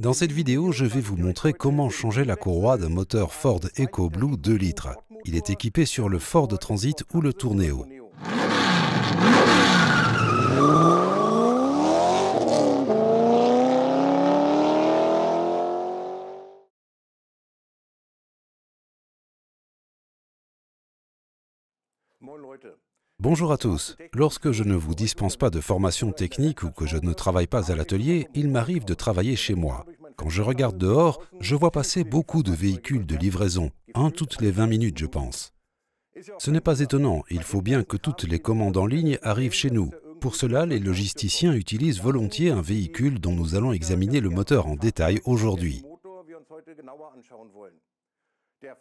Dans cette vidéo, je vais vous montrer comment changer la courroie d'un moteur Ford EcoBlue 2 litres. Il est équipé sur le Ford Transit ou le Tourneo. Bonjour à tous. Lorsque je ne vous dispense pas de formation technique ou que je ne travaille pas à l'atelier, il m'arrive de travailler chez moi. Quand je regarde dehors, je vois passer beaucoup de véhicules de livraison, un toutes les 20 minutes je pense. Ce n'est pas étonnant, il faut bien que toutes les commandes en ligne arrivent chez nous. Pour cela, les logisticiens utilisent volontiers un véhicule dont nous allons examiner le moteur en détail aujourd'hui.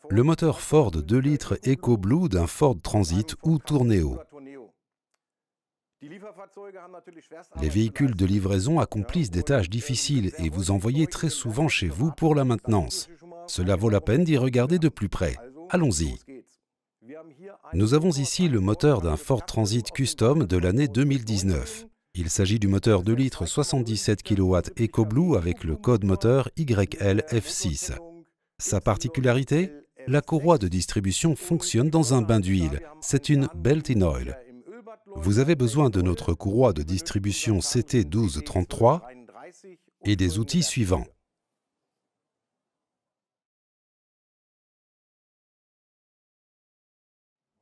Le moteur Ford 2 litres EcoBlue d'un Ford Transit ou Tourneo. Les véhicules de livraison accomplissent des tâches difficiles et vous envoyez très souvent chez vous pour la maintenance. Cela vaut la peine d'y regarder de plus près. Allons-y. Nous avons ici le moteur d'un Ford Transit Custom de l'année 2019. Il s'agit du moteur 2 litres 77 kW EcoBlue avec le code moteur YLF6. Sa particularité La courroie de distribution fonctionne dans un bain d'huile. C'est une belt in oil vous avez besoin de notre courroie de distribution CT1233 et des outils suivants.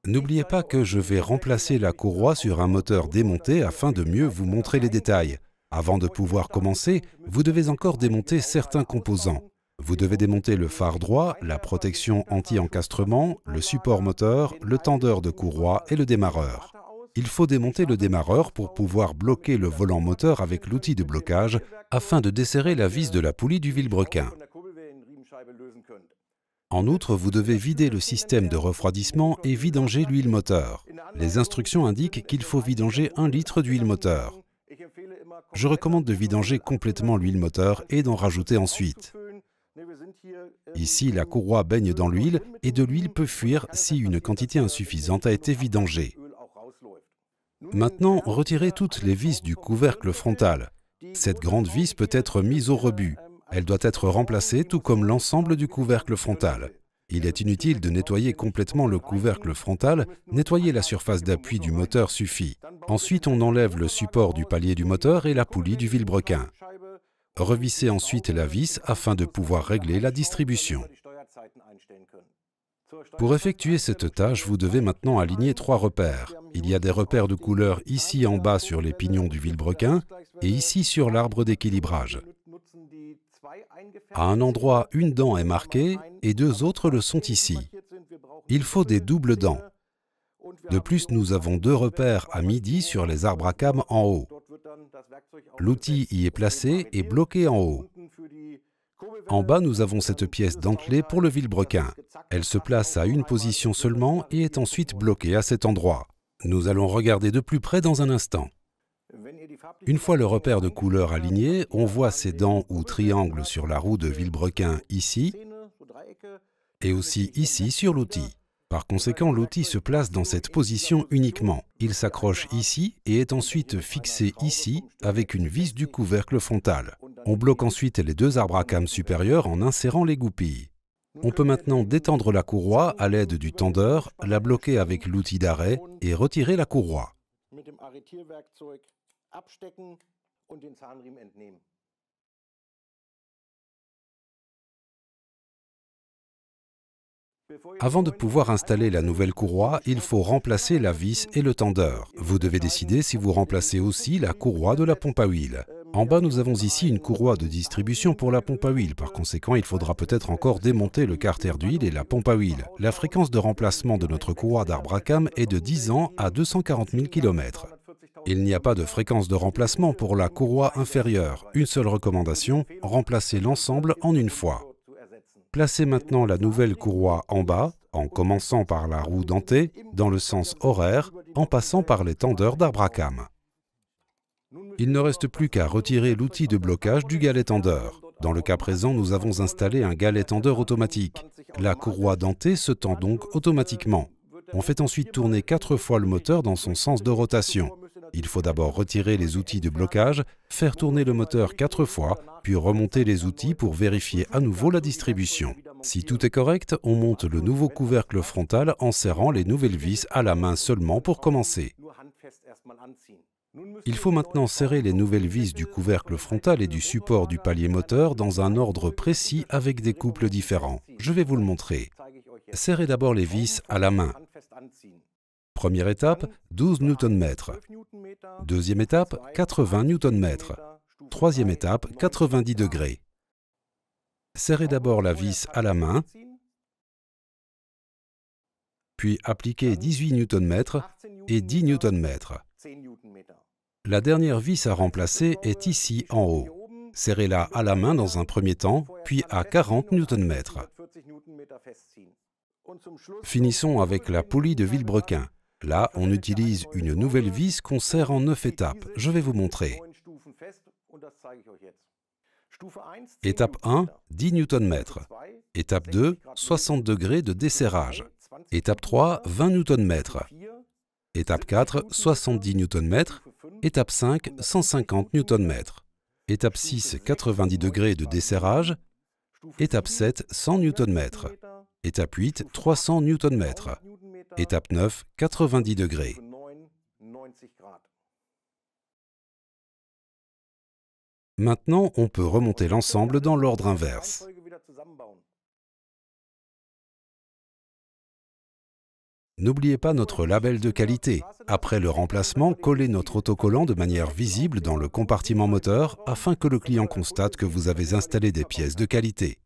N'oubliez pas que je vais remplacer la courroie sur un moteur démonté afin de mieux vous montrer les détails. Avant de pouvoir commencer, vous devez encore démonter certains composants. Vous devez démonter le phare droit, la protection anti-encastrement, le support moteur, le tendeur de courroie et le démarreur il faut démonter le démarreur pour pouvoir bloquer le volant moteur avec l'outil de blocage afin de desserrer la vis de la poulie du vilebrequin. En outre, vous devez vider le système de refroidissement et vidanger l'huile moteur. Les instructions indiquent qu'il faut vidanger un litre d'huile moteur. Je recommande de vidanger complètement l'huile moteur et d'en rajouter ensuite. Ici, la courroie baigne dans l'huile et de l'huile peut fuir si une quantité insuffisante a été vidangée. Maintenant, retirez toutes les vis du couvercle frontal. Cette grande vis peut être mise au rebut. Elle doit être remplacée tout comme l'ensemble du couvercle frontal. Il est inutile de nettoyer complètement le couvercle frontal, nettoyer la surface d'appui du moteur suffit. Ensuite, on enlève le support du palier du moteur et la poulie du vilebrequin. Revissez ensuite la vis afin de pouvoir régler la distribution. Pour effectuer cette tâche, vous devez maintenant aligner trois repères. Il y a des repères de couleur ici en bas sur les pignons du vilebrequin et ici sur l'arbre d'équilibrage. À un endroit, une dent est marquée et deux autres le sont ici. Il faut des doubles dents. De plus, nous avons deux repères à midi sur les arbres à cames en haut. L'outil y est placé et bloqué en haut. En bas, nous avons cette pièce dentelée pour le vilebrequin. Elle se place à une position seulement et est ensuite bloquée à cet endroit. Nous allons regarder de plus près dans un instant. Une fois le repère de couleur aligné, on voit ces dents ou triangles sur la roue de vilebrequin ici et aussi ici sur l'outil. Par conséquent, l'outil se place dans cette position uniquement. Il s'accroche ici et est ensuite fixé ici avec une vis du couvercle frontal. On bloque ensuite les deux arbres à cames supérieurs en insérant les goupilles. On peut maintenant détendre la courroie à l'aide du tendeur, la bloquer avec l'outil d'arrêt et retirer la courroie. Avant de pouvoir installer la nouvelle courroie, il faut remplacer la vis et le tendeur. Vous devez décider si vous remplacez aussi la courroie de la pompe à huile. En bas, nous avons ici une courroie de distribution pour la pompe à huile. Par conséquent, il faudra peut-être encore démonter le carter d'huile et la pompe à huile. La fréquence de remplacement de notre courroie d'Arbracam est de 10 ans à 240 000 km. Il n'y a pas de fréquence de remplacement pour la courroie inférieure. Une seule recommandation, remplacer l'ensemble en une fois. Placez maintenant la nouvelle courroie en bas, en commençant par la roue dentée, dans le sens horaire, en passant par les tendeurs d'Arbracam. Il ne reste plus qu'à retirer l'outil de blocage du galet tendeur. Dans le cas présent, nous avons installé un galet tendeur automatique. La courroie dentée se tend donc automatiquement. On fait ensuite tourner quatre fois le moteur dans son sens de rotation. Il faut d'abord retirer les outils de blocage, faire tourner le moteur quatre fois, puis remonter les outils pour vérifier à nouveau la distribution. Si tout est correct, on monte le nouveau couvercle frontal en serrant les nouvelles vis à la main seulement pour commencer. Il faut maintenant serrer les nouvelles vis du couvercle frontal et du support du palier moteur dans un ordre précis avec des couples différents. Je vais vous le montrer. Serrez d'abord les vis à la main. Première étape, 12 Nm. Deuxième étape, 80 Nm. Troisième étape, 90 degrés. Serrez d'abord la vis à la main, puis appliquez 18 Nm et 10 Nm. La dernière vis à remplacer est ici en haut. Serrez-la à la main dans un premier temps, puis à 40 Nm. Finissons avec la poulie de vilebrequin. Là, on utilise une nouvelle vis qu'on serre en 9 étapes. Je vais vous montrer. Étape 1, 10 Nm. Étape 2, 60 degrés de desserrage. Étape 3, 20 Nm. Étape 4, 70 Nm. Étape 5, 150 Nm. Étape 6, 90 degrés de desserrage. Étape 7, 100 Nm. Étape 8, 300 Nm. Étape 9, 90 degrés. Maintenant, on peut remonter l'ensemble dans l'ordre inverse. N'oubliez pas notre label de qualité. Après le remplacement, collez notre autocollant de manière visible dans le compartiment moteur afin que le client constate que vous avez installé des pièces de qualité.